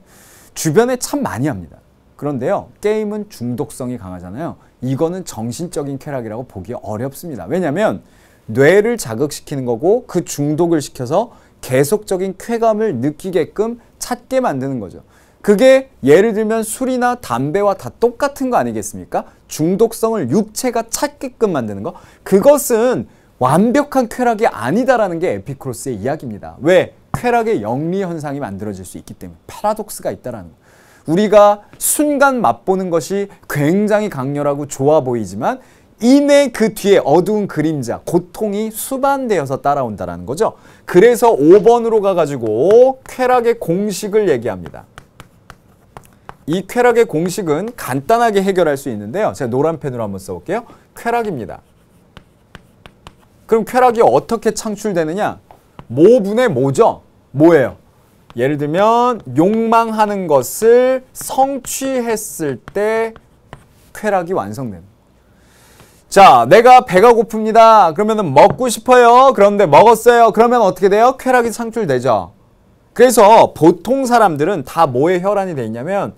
주변에 참 많이 합니다 그런데요 게임은 중독성이 강하잖아요 이거는 정신적인 쾌락이라고 보기 어렵습니다 왜냐면 뇌를 자극시키는 거고 그 중독을 시켜서 계속적인 쾌감을 느끼게끔 찾게 만드는 거죠 그게 예를 들면 술이나 담배와 다 똑같은 거 아니겠습니까? 중독성을 육체가 찾게끔 만드는 거. 그것은 완벽한 쾌락이 아니다라는 게 에피크로스의 이야기입니다. 왜? 쾌락의 영리 현상이 만들어질 수 있기 때문에 파라독스가 있다라는 거. 우리가 순간 맛보는 것이 굉장히 강렬하고 좋아 보이지만 이내 그 뒤에 어두운 그림자, 고통이 수반되어서 따라온다라는 거죠. 그래서 5번으로 가가지고 쾌락의 공식을 얘기합니다. 이 쾌락의 공식은 간단하게 해결할 수 있는데요. 제가 노란 펜으로 한번 써볼게요. 쾌락입니다. 그럼 쾌락이 어떻게 창출되느냐? 모분의 모죠. 뭐예요? 예를 들면 욕망하는 것을 성취했을 때 쾌락이 완성됩니다. 자, 내가 배가 고픕니다. 그러면 먹고 싶어요. 그런데 먹었어요. 그러면 어떻게 돼요? 쾌락이 창출되죠. 그래서 보통 사람들은 다 뭐에 혈안이 돼 있냐면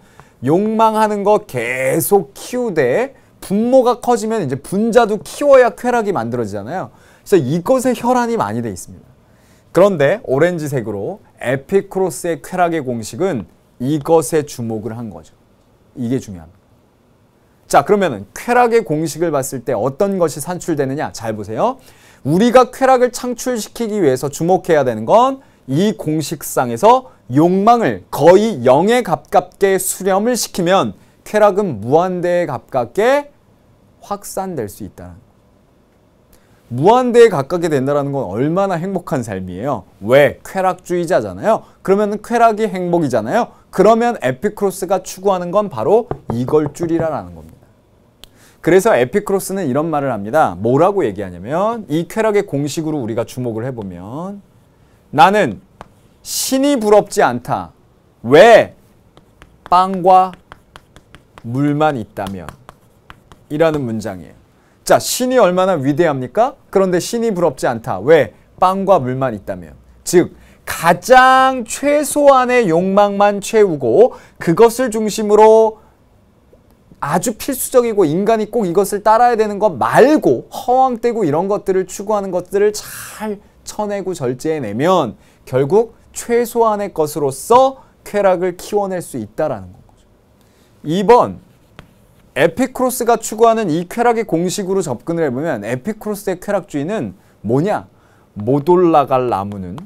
욕망하는 거 계속 키우되 분모가 커지면 이제 분자도 키워야 쾌락이 만들어지잖아요. 그래서 이것에 혈안이 많이 돼 있습니다. 그런데 오렌지색으로 에피크로스의 쾌락의 공식은 이것에 주목을 한 거죠. 이게 중요합니다. 자그러면 쾌락의 공식을 봤을 때 어떤 것이 산출되느냐 잘 보세요. 우리가 쾌락을 창출시키기 위해서 주목해야 되는 건이 공식상에서 욕망을 거의 0에 가깝게 수렴을 시키면 쾌락은 무한대에 가깝게 확산될 수 있다는 무한대에 가깝게 된다는 건 얼마나 행복한 삶이에요. 왜? 쾌락주의자잖아요. 그러면 쾌락이 행복이잖아요. 그러면 에피크로스가 추구하는 건 바로 이걸 줄이라라는 겁니다. 그래서 에피크로스는 이런 말을 합니다. 뭐라고 얘기하냐면 이 쾌락의 공식으로 우리가 주목을 해보면 나는 신이 부럽지 않다. 왜? 빵과 물만 있다면. 이라는 문장이에요. 자, 신이 얼마나 위대합니까? 그런데 신이 부럽지 않다. 왜? 빵과 물만 있다면. 즉, 가장 최소한의 욕망만 채우고 그것을 중심으로 아주 필수적이고 인간이 꼭 이것을 따라야 되는 것 말고 허황되고 이런 것들을 추구하는 것들을 잘 쳐내고 절제해내면 결국 최소한의 것으로서 쾌락을 키워낼 수 있다라는 거죠. 2번 에피크로스가 추구하는 이 쾌락의 공식으로 접근을 해보면 에피크로스의 쾌락주의는 뭐냐? 못 올라갈 나무는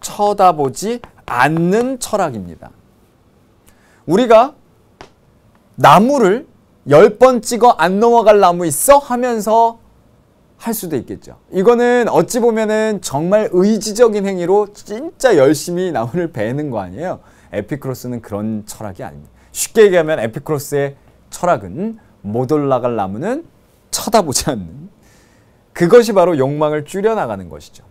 쳐다보지 않는 철학입니다. 우리가 나무를 10번 찍어 안 넘어갈 나무 있어? 하면서 할 수도 있겠죠. 이거는 어찌 보면은 정말 의지적인 행위로 진짜 열심히 나무를 베는 거 아니에요. 에피크로스는 그런 철학이 아닙니다. 쉽게 얘기하면 에피크로스의 철학은 못 올라갈 나무는 쳐다보지 않는 그것이 바로 욕망을 줄여나가는 것이죠.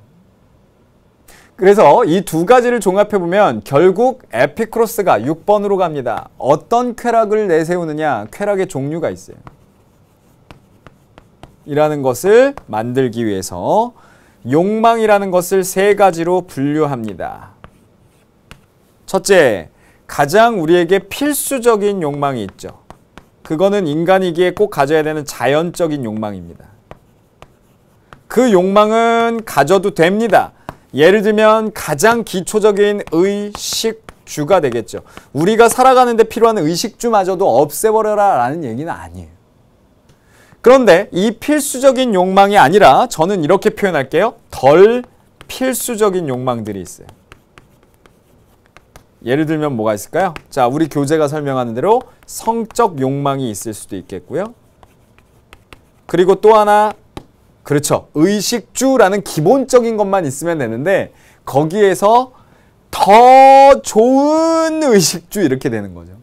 그래서 이 두 가지를 종합해 보면 결국 에피크로스가 6번으로 갑니다. 어떤 쾌락을 내세우느냐 쾌락의 종류가 있어요. 이라는 것을 만들기 위해서 욕망이라는 것을 세 가지로 분류합니다. 첫째, 가장 우리에게 필수적인 욕망이 있죠. 그거는 인간이기에 꼭 가져야 되는 자연적인 욕망입니다. 그 욕망은 가져도 됩니다. 예를 들면 가장 기초적인 의식주가 되겠죠. 우리가 살아가는데 필요한 의식주마저도 없애버려라 라는 얘기는 아니에요. 그런데 이 필수적인 욕망이 아니라 저는 이렇게 표현할게요. 덜 필수적인 욕망들이 있어요. 예를 들면 뭐가 있을까요? 자, 우리 교재가 설명하는 대로 성적 욕망이 있을 수도 있겠고요. 그리고 또 하나, 그렇죠. 의식주라는 기본적인 것만 있으면 되는데, 거기에서 더 좋은 의식주 이렇게 되는 거죠.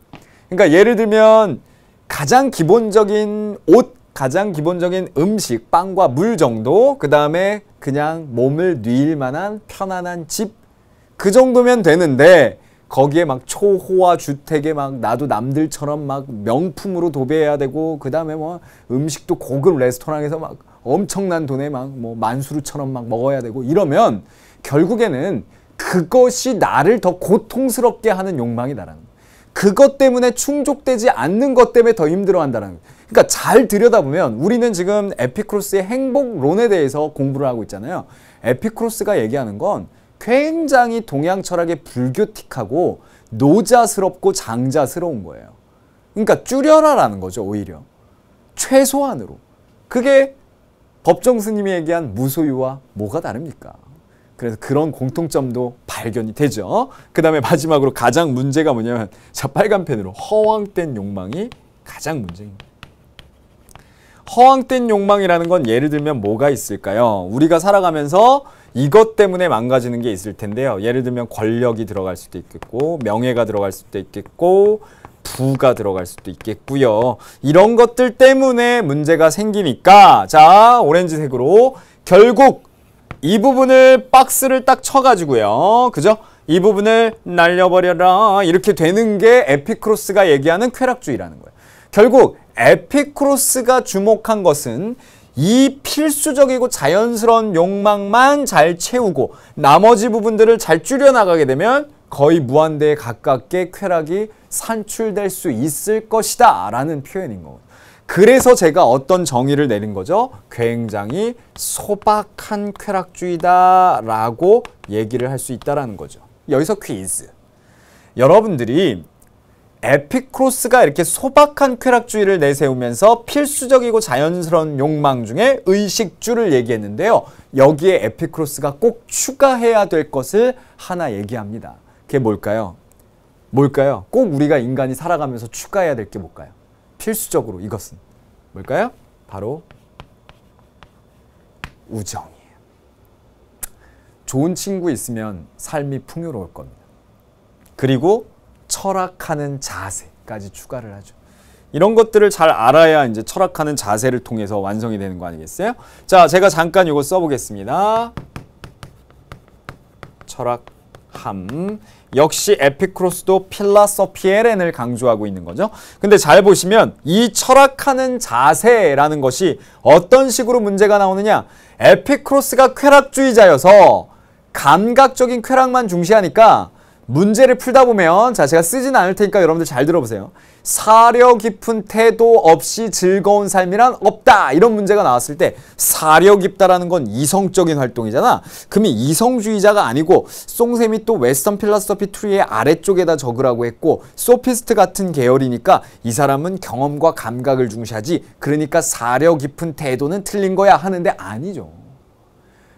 그러니까 예를 들면, 가장 기본적인 옷 가장 기본적인 음식, 빵과 물 정도, 그 다음에 그냥 몸을 뉘일 만한 편안한 집, 그 정도면 되는데, 거기에 막 초호화 주택에 막 나도 남들처럼 막 명품으로 도배해야 되고, 그 다음에 뭐 음식도 고급 레스토랑에서 막 엄청난 돈에 막 뭐 만수르처럼 막 먹어야 되고 이러면 결국에는 그것이 나를 더 고통스럽게 하는 욕망이 다라는 거예요. 그것 때문에 충족되지 않는 것 때문에 더 힘들어한다는 그러니까 잘 들여다보면 우리는 지금 에피크로스의 행복론에 대해서 공부를 하고 있잖아요. 에피크로스가 얘기하는 건 굉장히 동양 철학의 불교틱하고 노자스럽고 장자스러운 거예요. 그러니까 줄여라라는 거죠, 오히려. 최소한으로. 그게 법정 스님이 얘기한 무소유와 뭐가 다릅니까? 그래서 그런 공통점도 발견이 되죠. 그 다음에 마지막으로 가장 문제가 뭐냐면 자 빨간 펜으로 허황된 욕망이 가장 문제입니다. 허황된 욕망이라는 건 예를 들면 뭐가 있을까요? 우리가 살아가면서 이것 때문에 망가지는 게 있을 텐데요. 예를 들면 권력이 들어갈 수도 있겠고 명예가 들어갈 수도 있겠고 부가 들어갈 수도 있겠고요. 이런 것들 때문에 문제가 생기니까 자 오렌지색으로 결국 이 부분을 박스를 딱 쳐가지고요. 그죠? 이 부분을 날려버려라 이렇게 되는 게 에피크로스가 얘기하는 쾌락주의라는 거예요. 결국 에피크로스가 주목한 것은 이 필수적이고 자연스러운 욕망만 잘 채우고 나머지 부분들을 잘 줄여나가게 되면 거의 무한대에 가깝게 쾌락이 산출될 수 있을 것이다 라는 표현인 거거든요. 그래서 제가 어떤 정의를 내린 거죠? 굉장히 소박한 쾌락주의다라고 얘기를 할 수 있다라는 거죠. 여기서 퀴즈. 여러분들이 에피크로스가 이렇게 소박한 쾌락주의를 내세우면서 필수적이고 자연스러운 욕망 중에 의식주를 얘기했는데요. 여기에 에피크로스가 꼭 추가해야 될 것을 하나 얘기합니다. 그게 뭘까요? 뭘까요? 꼭 우리가 인간이 살아가면서 추가해야 될 게 뭘까요? 필수적으로 이것은 뭘까요? 바로 우정이에요. 좋은 친구 있으면 삶이 풍요로울 겁니다. 그리고 철학하는 자세까지 추가를 하죠. 이런 것들을 잘 알아야 이제 철학하는 자세를 통해서 완성이 되는 거 아니겠어요? 자, 제가 잠깐 이거 써보겠습니다. 철학함. 역시 에피크로스도 필라서피에렌을 강조하고 있는 거죠. 근데 잘 보시면 이 철학하는 자세라는 것이 어떤 식으로 문제가 나오느냐. 에피크로스가 쾌락주의자여서 감각적인 쾌락만 중시하니까 문제를 풀다 보면 자 제가 쓰진 않을 테니까 여러분들 잘 들어보세요. 사려 깊은 태도 없이 즐거운 삶이란 없다 이런 문제가 나왔을 때 사려 깊다라는 건 이성적인 활동이잖아. 그러 이성주의자가 아니고 송쌤이 또 웨스턴 필라서피 트리의 아래쪽에다 적으라고 했고 소피스트 같은 계열이니까 이 사람은 경험과 감각을 중시하지 그러니까 사려 깊은 태도는 틀린 거야 하는데 아니죠.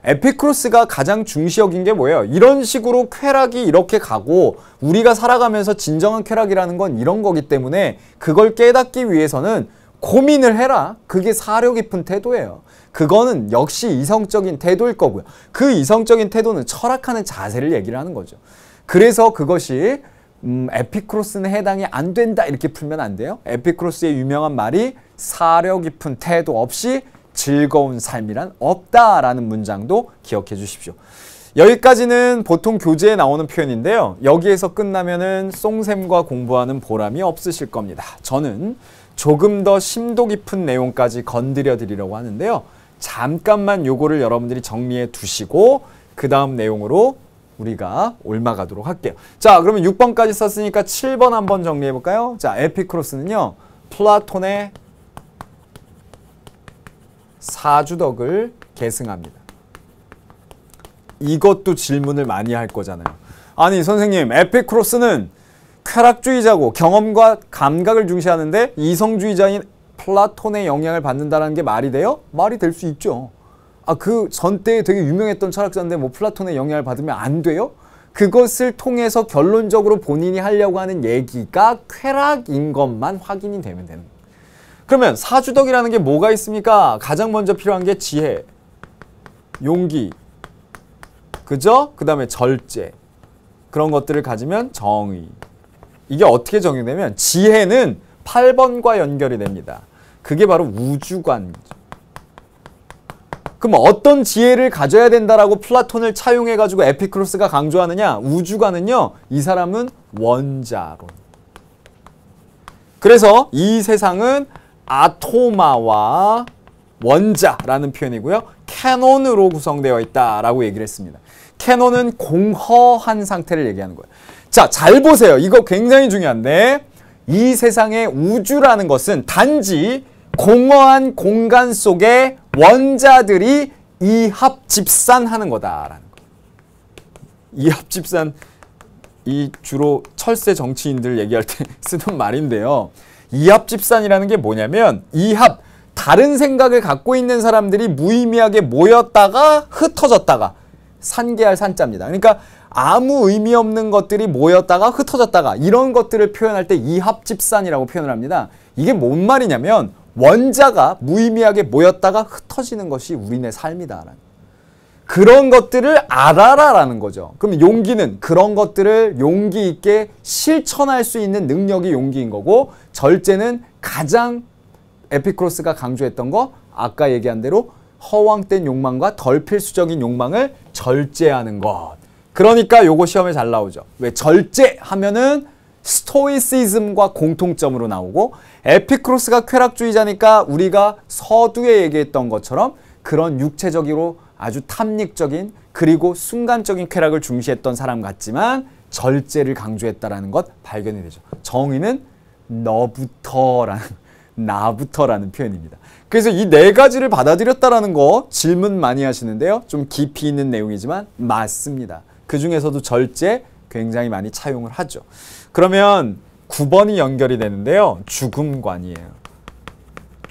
에피크로스가 가장 중시적인게 뭐예요? 이런 식으로 쾌락이 이렇게 가고 우리가 살아가면서 진정한 쾌락이라는 건 이런 거기 때문에 그걸 깨닫기 위해서는 고민을 해라. 그게 사려 깊은 태도예요. 그거는 역시 이성적인 태도일 거고요. 그 이성적인 태도는 철학하는 자세를 얘기를 하는 거죠. 그래서 그것이 음, 에피크로스는 해당이 안 된다 이렇게 풀면 안 돼요. 에피크로스의 유명한 말이 사려 깊은 태도 없이 즐거운 삶이란 없다라는 문장도 기억해 주십시오. 여기까지는 보통 교재에 나오는 표현인데요. 여기에서 끝나면은 송샘과 공부하는 보람이 없으실 겁니다. 저는 조금 더 심도 깊은 내용까지 건드려 드리려고 하는데요. 잠깐만 요거를 여러분들이 정리해 두시고 그 다음 내용으로 우리가 올라가도록 할게요. 자, 그러면 6번까지 썼으니까 7번 한번 정리해 볼까요? 자, 에피크로스는요. 플라톤의 사주덕을 계승합니다. 이것도 질문을 많이 할 거잖아요. 아니 선생님 에피크로스는 쾌락주의자고 경험과 감각을 중시하는데 이성주의자인 플라톤의 영향을 받는다는 게 말이 돼요? 말이 될 수 있죠. 아그전때 되게 유명했던 철학자인데 뭐 플라톤의 영향을 받으면 안 돼요? 그것을 통해서 결론적으로 본인이 하려고 하는 얘기가 쾌락인 것만 확인이 되면 되는 거예요. 그러면 사주덕이라는 게 뭐가 있습니까? 가장 먼저 필요한 게 지혜, 용기, 그죠? 그 다음에 절제 그런 것들을 가지면 정의 이게 어떻게 정의되면 지혜는 8번과 연결이 됩니다. 그게 바로 우주관 그럼 어떤 지혜를 가져야 된다라고 플라톤을 차용해가지고 에피크로스가 강조하느냐? 우주관은요, 이 사람은 원자론. 그래서 이 세상은 아토마와 원자라는 표현이고요. 캐논으로 구성되어 있다라고 얘기를 했습니다. 캐논은 공허한 상태를 얘기하는 거예요. 자, 잘 보세요. 이거 굉장히 중요한데 이 세상의 우주라는 것은 단지 공허한 공간 속에 원자들이 이합 집산하는 거다라는 거. 이합 집산 이 주로 철새 정치인들 얘기할 때 [laughs] 쓰는 말인데요. 이합집산이라는 게 뭐냐면 이합 다른 생각을 갖고 있는 사람들이 무의미하게 모였다가 흩어졌다가 산계할 산자입니다. 그러니까 아무 의미 없는 것들이 모였다가 흩어졌다가 이런 것들을 표현할 때 이합집산이라고 표현을 합니다. 이게 뭔 말이냐면 원자가 무의미하게 모였다가 흩어지는 것이 우리네 삶이다. 그런 것들을 알아라라는 거죠. 그럼 용기는 그런 것들을 용기 있게 실천할 수 있는 능력이 용기인 거고 절제는 가장 에피크로스가 강조했던 거 아까 얘기한 대로 허황된 욕망과 덜 필수적인 욕망을 절제하는 것. 그러니까 요거 시험에 잘 나오죠. 왜 절제하면은 스토이시즘과 공통점으로 나오고 에피크로스가 쾌락주의자니까 우리가 서두에 얘기했던 것처럼 그런 육체적으로 아주 탐닉적인 그리고 순간적인 쾌락을 중시했던 사람 같지만 절제를 강조했다라는 것 발견이 되죠. 정의는 너부터라는 [laughs] 나부터라는 표현입니다. 그래서 이 네 가지를 받아들였다라는 거 질문 많이 하시는데요. 좀 깊이 있는 내용이지만 맞습니다. 그 중에서도 절제 굉장히 많이 차용을 하죠. 그러면 9번이 연결이 되는데요. 죽음관이에요.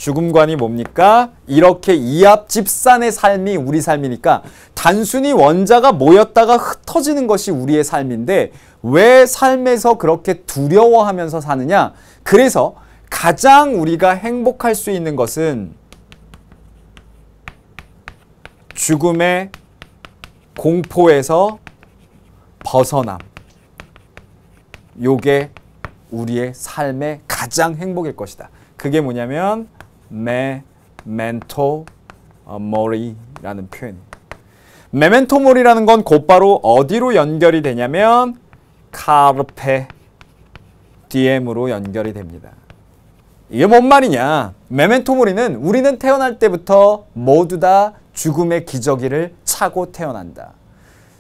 죽음관이 뭡니까? 이렇게 이합 집산의 삶이 우리 삶이니까 단순히 원자가 모였다가 흩어지는 것이 우리의 삶인데 왜 삶에서 그렇게 두려워하면서 사느냐? 그래서 가장 우리가 행복할 수 있는 것은 죽음의 공포에서 벗어남. 요게 우리의 삶의 가장 행복일 것이다. 그게 뭐냐면 메, 멘토, 어, 머리라는 표현. 메멘토 모리라는 건 곧바로 어디로 연결이 되냐면 카르페 디엠으로 연결이 됩니다. 이게 뭔 말이냐? 메멘토 모리는 우리는 태어날 때부터 모두 다 죽음의 기저귀를 차고 태어난다.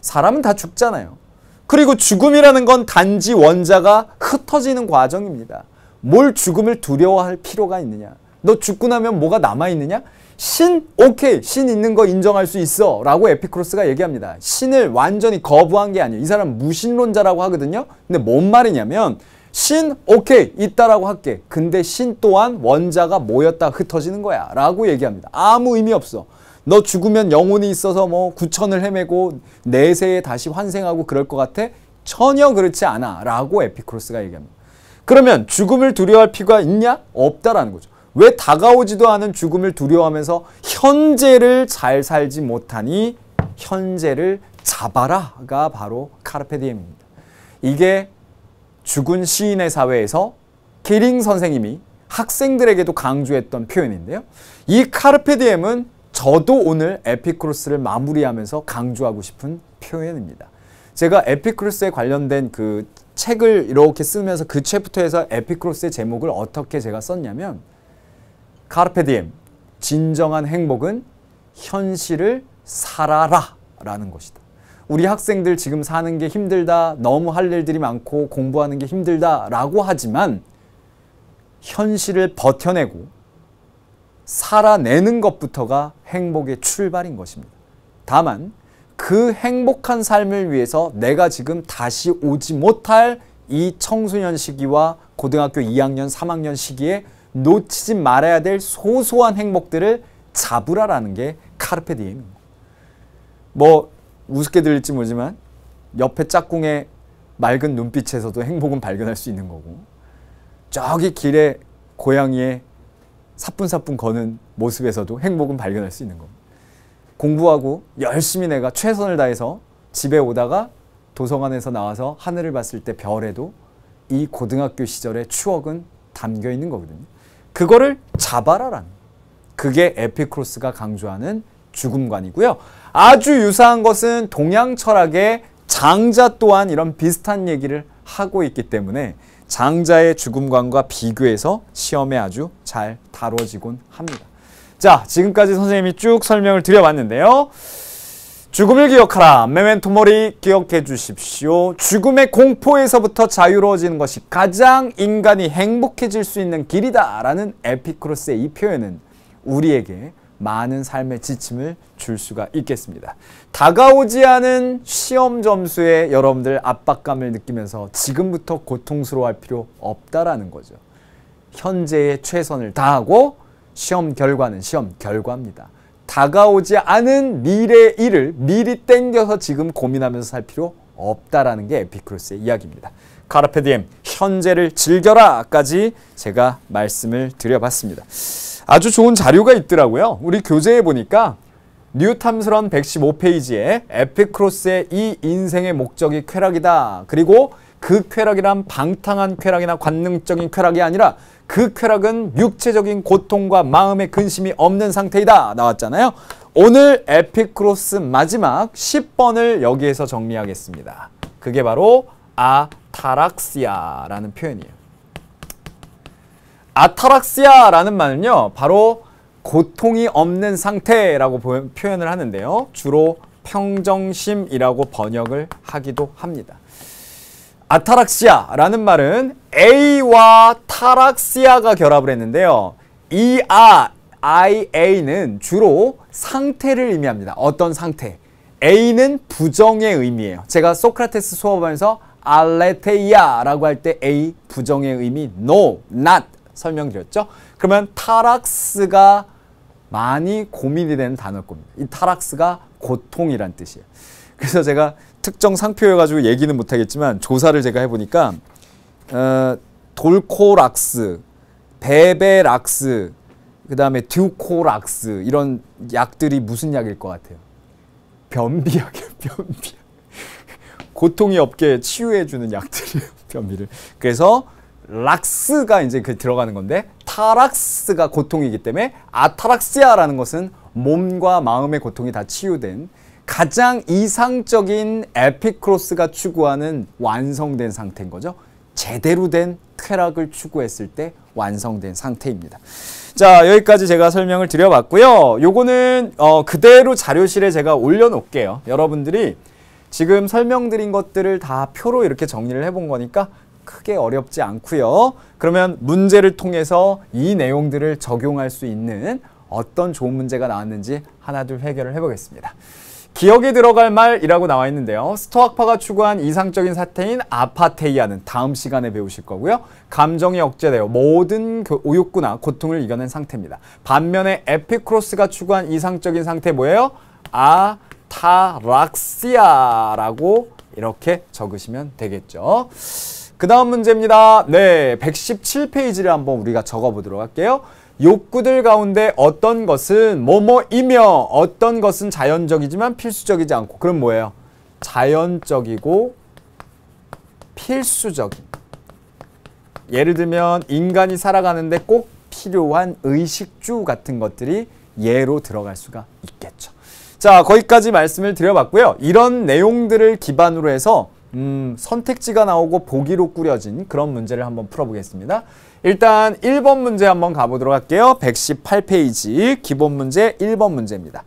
사람은 다 죽잖아요. 그리고 죽음이라는 건 단지 원자가 흩어지는 과정입니다. 뭘 죽음을 두려워할 필요가 있느냐? 너 죽고 나면 뭐가 남아있느냐? 신? 오케이. 신 있는 거 인정할 수 있어. 라고 에피크로스가 얘기합니다. 신을 완전히 거부한 게 아니에요. 이 사람 무신론자라고 하거든요. 근데 뭔 말이냐면 신? 오케이. 있다라고 할게. 근데 신 또한 원자가 모였다 흩어지는 거야. 라고 얘기합니다. 아무 의미 없어. 너 죽으면 영혼이 있어서 뭐 구천을 헤매고 내세에 다시 환생하고 그럴 것 같아? 전혀 그렇지 않아. 라고 에피크로스가 얘기합니다. 그러면 죽음을 두려워할 필요가 있냐? 없다라는 거죠. 왜 다가오지도 않은 죽음을 두려워하면서 현재를 잘 살지 못하니 현재를 잡아라가 바로 카르페 디엠입니다. 이게 죽은 시인의 사회에서 케링 선생님이 학생들에게도 강조했던 표현인데요. 이 카르페 디엠은 저도 오늘 에피크로스를 마무리하면서 강조하고 싶은 표현입니다. 제가 에피크로스에 관련된 그 책을 이렇게 쓰면서 그 챕터에서 에피크로스의 제목을 어떻게 제가 썼냐면 카르페디엠 진정한 행복은 현실을 살아라 라는 것이다. 우리 학생들 지금 사는 게 힘들다. 너무 할 일들이 많고 공부하는 게 힘들다. 라고 하지만 현실을 버텨내고 살아내는 것부터가 행복의 출발인 것입니다. 다만 그 행복한 삶을 위해서 내가 지금 다시 오지 못할 이 청소년 시기와 고등학교 2학년, 3학년 시기에 놓치지 말아야 될 소소한 행복들을 잡으라라는 게 카르페 디엠인 뭐 우습게 들릴지 모르지만 옆에 짝꿍의 맑은 눈빛에서도 행복은 발견할 수 있는 거고 저기 길에 고양이의 사뿐사뿐 거는 모습에서도 행복은 발견할 수 있는 겁니다. 공부하고 열심히 내가 최선을 다해서 집에 오다가 도서관에서 나와서 하늘을 봤을 때 별에도 이 고등학교 시절의 추억은 담겨 있는 거거든요. 그거를 잡아라란 그게 에피크로스가 강조하는 죽음관이고요. 아주 유사한 것은 동양 철학의 장자 또한 이런 비슷한 얘기를 하고 있기 때문에 장자의 죽음관과 비교해서 시험에 아주 잘 다뤄지곤 합니다. 자, 지금까지 선생님이 쭉 설명을 드려봤는데요. 죽음을 기억하라. 메멘토 머리 기억해 주십시오. 죽음의 공포에서부터 자유로워지는 것이 가장 인간이 행복해질 수 있는 길이다. 라는 에피크로스의 이 표현은 우리에게 많은 삶의 지침을 줄 수가 있겠습니다. 다가오지 않은 시험 점수에 여러분들 압박감을 느끼면서 지금부터 고통스러워할 필요 없다라는 거죠. 현재의 최선을 다하고 시험 결과는 시험 결과입니다. 다가오지 않은 미래의 일을 미리 땡겨서 지금 고민하면서 살 필요 없다라는 게 에피크로스의 이야기입니다. 카르페디엠, 현재를 즐겨라까지 제가 말씀을 드려봤습니다. 아주 좋은 자료가 있더라고요. 우리 교재에 보니까 뉴탐스런 115페이지에 에피크로스의 이 인생의 목적이 쾌락이다. 그리고 그 쾌락이란 방탕한 쾌락이나 관능적인 쾌락이 아니라 그 쾌락은 육체적인 고통과 마음의 근심이 없는 상태이다 나왔잖아요. 오늘 에피크로스 마지막 10번을 여기에서 정리하겠습니다. 그게 바로 아타락시아라는 표현이에요. 아타락시아라는 말은요. 바로 고통이 없는 상태라고 표현을 하는데요. 주로 평정심이라고 번역을 하기도 합니다. 아타락시아라는 말은 A와 타락시아가 결합을 했는데요. 이 e, 아, IA는 주로 상태를 의미합니다. 어떤 상태? A는 부정의 의미예요. 제가 소크라테스 수업하면서 알레테이아라고 할 때 A 부정의 의미 no, not 설명드렸죠. 그러면 타락스가 많이 고민이 되는 단어일 겁니다. 이 타락스가 고통이란 뜻이에요. 그래서 제가 특정 상표여 가지고 얘기는 못하겠지만 조사를 제가 해보니까 어, 돌코락스, 베베락스, 그 다음에 듀코락스 이런 약들이 무슨 약일 것 같아요? 변비약이요, 에 [laughs] 변비약. 고통이 없게 치유해주는 약들이에요, [laughs] 변비를. 그래서 락스가 이제 그 들어가는 건데 타락스가 고통이기 때문에 아타락시아라는 것은 몸과 마음의 고통이 다 치유된 가장 이상적인 에피크로스가 추구하는 완성된 상태인 거죠. 제대로 된 쾌락을 추구했을 때 완성된 상태입니다. 자 여기까지 제가 설명을 드려봤고요. 요거는 어, 그대로 자료실에 제가 올려놓을게요. 여러분들이 지금 설명드린 것들을 다 표로 이렇게 정리를 해본 거니까 크게 어렵지 않고요. 그러면 문제를 통해서 이 내용들을 적용할 수 있는 어떤 좋은 문제가 나왔는지 하나둘 해결을 해보겠습니다. 기억에 들어갈 말이라고 나와 있는데요. 스토학파가 추구한 이상적인 사태인 아파테이아는 다음 시간에 배우실 거고요. 감정이 억제되어 모든 그 오욕구나 고통을 이겨낸 상태입니다. 반면에 에피크로스가 추구한 이상적인 상태 뭐예요? 아타락시아라고 이렇게 적으시면 되겠죠. 그 다음 문제입니다. 네, 117페이지를 한번 우리가 적어보도록 할게요. 욕구들 가운데 어떤 것은 뭐뭐이며 어떤 것은 자연적이지만 필수적이지 않고 그럼 뭐예요? 자연적이고 필수적인 예를 들면 인간이 살아가는데 꼭 필요한 의식주 같은 것들이 예로 들어갈 수가 있겠죠. 자 거기까지 말씀을 드려봤고요. 이런 내용들을 기반으로 해서 음, 선택지가 나오고 보기로 꾸려진 그런 문제를 한번 풀어보겠습니다. 일단 1번 문제 한번 가보도록 할게요. 118페이지 기본 문제 1번 문제입니다.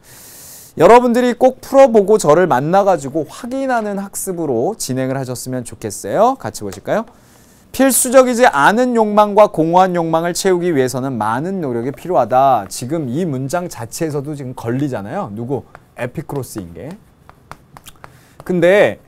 여러분들이 꼭 풀어보고 저를 만나가지고 확인하는 학습으로 진행을 하셨으면 좋겠어요. 같이 보실까요? 필수적이지 않은 욕망과 공허한 욕망을 채우기 위해서는 많은 노력이 필요하다. 지금 이 문장 자체에서도 지금 걸리잖아요. 누구? 에피크로스인 게. 근데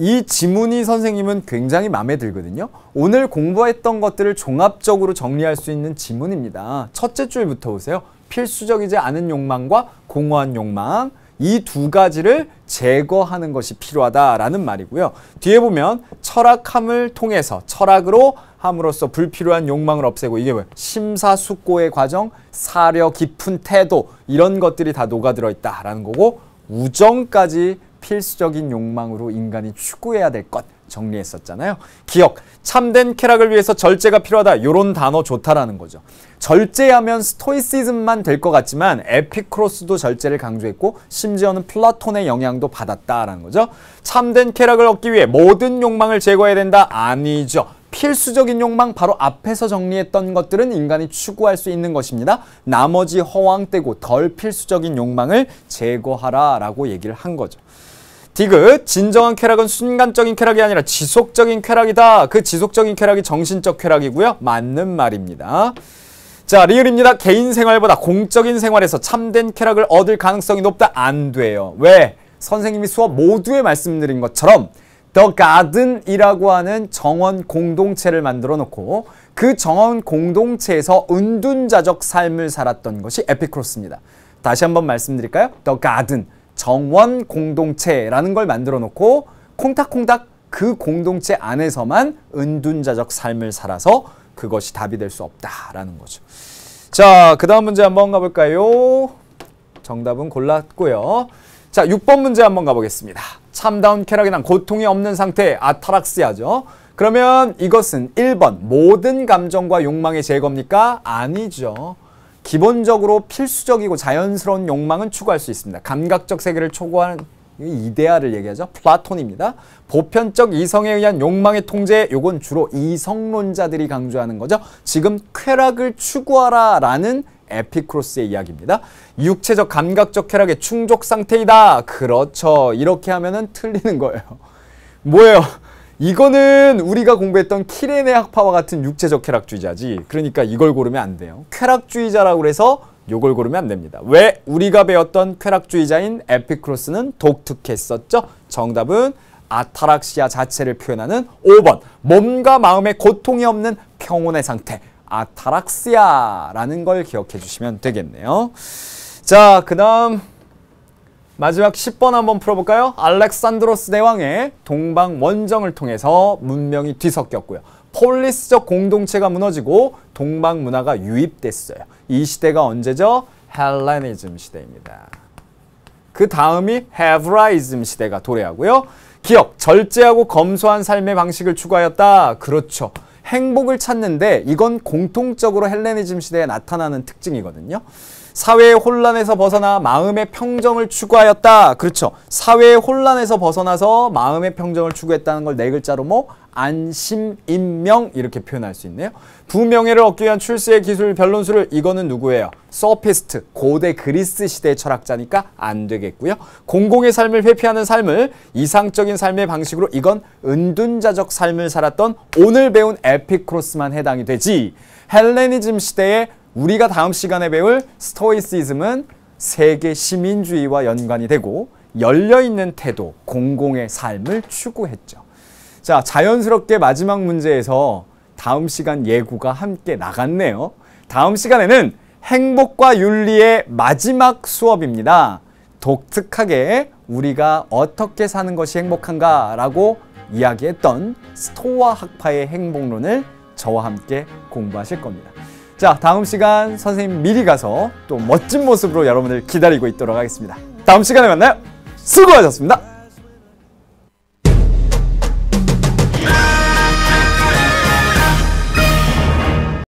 이 지문이 선생님은 굉장히 마음에 들거든요. 오늘 공부했던 것들을 종합적으로 정리할 수 있는 지문입니다. 첫째 줄부터 보세요 필수적이지 않은 욕망과 공허한 욕망 이 두 가지를 제거하는 것이 필요하다라는 말이고요. 뒤에 보면 철학함을 통해서 철학으로 함으로써 불필요한 욕망을 없애고 이게 뭐예요? 심사숙고의 과정, 사려 깊은 태도 이런 것들이 다 녹아들어 있다라는 거고 우정까지 필수적인 욕망으로 인간이 추구해야 될 것 정리했었잖아요. 기억, 참된 쾌락을 위해서 절제가 필요하다. 요런 단어 좋다라는 거죠. 절제하면 스토이시즘만 될 것 같지만 에피크로스도 절제를 강조했고 심지어는 플라톤의 영향도 받았다라는 거죠. 참된 쾌락을 얻기 위해 모든 욕망을 제거해야 된다? 아니죠. 필수적인 욕망 바로 앞에서 정리했던 것들은 인간이 추구할 수 있는 것입니다. 나머지 허황되고 덜 필수적인 욕망을 제거하라라고 얘기를 한 거죠. 디귿 진정한 쾌락은 순간적인 쾌락이 아니라 지속적인 쾌락이다. 그 지속적인 쾌락이 정신적 쾌락이고요. 맞는 말입니다. 자 리을입니다. 개인 생활보다 공적인 생활에서 참된 쾌락을 얻을 가능성이 높다. 안 돼요. 왜? 선생님이 수업 모두에 말씀드린 것처럼 더 가든이라고 하는 정원 공동체를 만들어 놓고 그 정원 공동체에서 은둔자적 삶을 살았던 것이 에피크로스입니다. 다시 한번 말씀드릴까요? 더 가든. 정원 공동체라는 걸 만들어 놓고 콩닥콩닥 그 공동체 안에서만 은둔자적 삶을 살아서 그것이 답이 될 수 없다라는 거죠. 자, 그 다음 문제 한번 가볼까요? 정답은 골랐고요. 자, 6번 문제 한번 가보겠습니다. 참다운 쾌락이란 고통이 없는 상태, 아타락스야죠 그러면 이것은 1번 모든 감정과 욕망의 제거입니까? 아니죠. 기본적으로 필수적이고 자연스러운 욕망은 추구할 수 있습니다. 감각적 세계를 초과하는 이데아를 얘기하죠. 플라톤입니다. 보편적 이성에 의한 욕망의 통제, 요건 주로 이성론자들이 강조하는 거죠. 지금 쾌락을 추구하라 라는 에피크로스의 이야기입니다. 육체적 감각적 쾌락의 충족 상태이다. 그렇죠. 이렇게 하면은 틀리는 거예요. 뭐예요? 이거는 우리가 공부했던 키렌네 학파와 같은 육체적 쾌락주의자지. 그러니까 이걸 고르면 안 돼요. 쾌락주의자라고 해서 요걸 고르면 안 됩니다. 왜 우리가 배웠던 쾌락주의자인 에피크로스는 독특했었죠? 정답은 아타락시아 자체를 표현하는 5번 몸과 마음에 고통이 없는 평온의 상태 아타락시아라는 걸 기억해 주시면 되겠네요. 자, 그다음 마지막 10번 한번 풀어볼까요? 알렉산드로스 대왕의 동방 원정을 통해서 문명이 뒤섞였고요. 폴리스적 공동체가 무너지고 동방 문화가 유입됐어요. 이 시대가 언제죠? 헬레니즘 시대입니다. 그 다음이 헤브라이즘 시대가 도래하고요. 기억, 절제하고 검소한 삶의 방식을 추구하였다. 그렇죠. 행복을 찾는데 이건 공통적으로 헬레니즘 시대에 나타나는 특징이거든요. 사회의 혼란에서 벗어나 마음의 평정을 추구하였다. 그렇죠. 사회의 혼란에서 벗어나서 마음의 평정을 추구했다는 걸 네 글자로 뭐 안심인명 이렇게 표현할 수 있네요. 부명예를 얻기 위한 출세의 기술 변론술을 이거는 누구예요? 서피스트 고대 그리스 시대의 철학자니까 안 되겠고요. 공공의 삶을 회피하는 삶을 이상적인 삶의 방식으로 이건 은둔자적 삶을 살았던 오늘 배운 에피크로스만 해당이 되지 헬레니즘 시대의 우리가 다음 시간에 배울 스토이시즘은 세계 시민주의와 연관이 되고 열려있는 태도, 공공의 삶을 추구했죠. 자, 자연스럽게 마지막 문제에서 다음 시간 예고가 함께 나갔네요. 다음 시간에는 행복과 윤리의 마지막 수업입니다. 독특하게 우리가 어떻게 사는 것이 행복한가라고 이야기했던 스토아 학파의 행복론을 저와 함께 공부하실 겁니다. 자 다음 시간 선생님 미리 가서 또 멋진 모습으로 여러분을 기다리고 있도록 하겠습니다. 다음 시간에 만나요. 수고하셨습니다.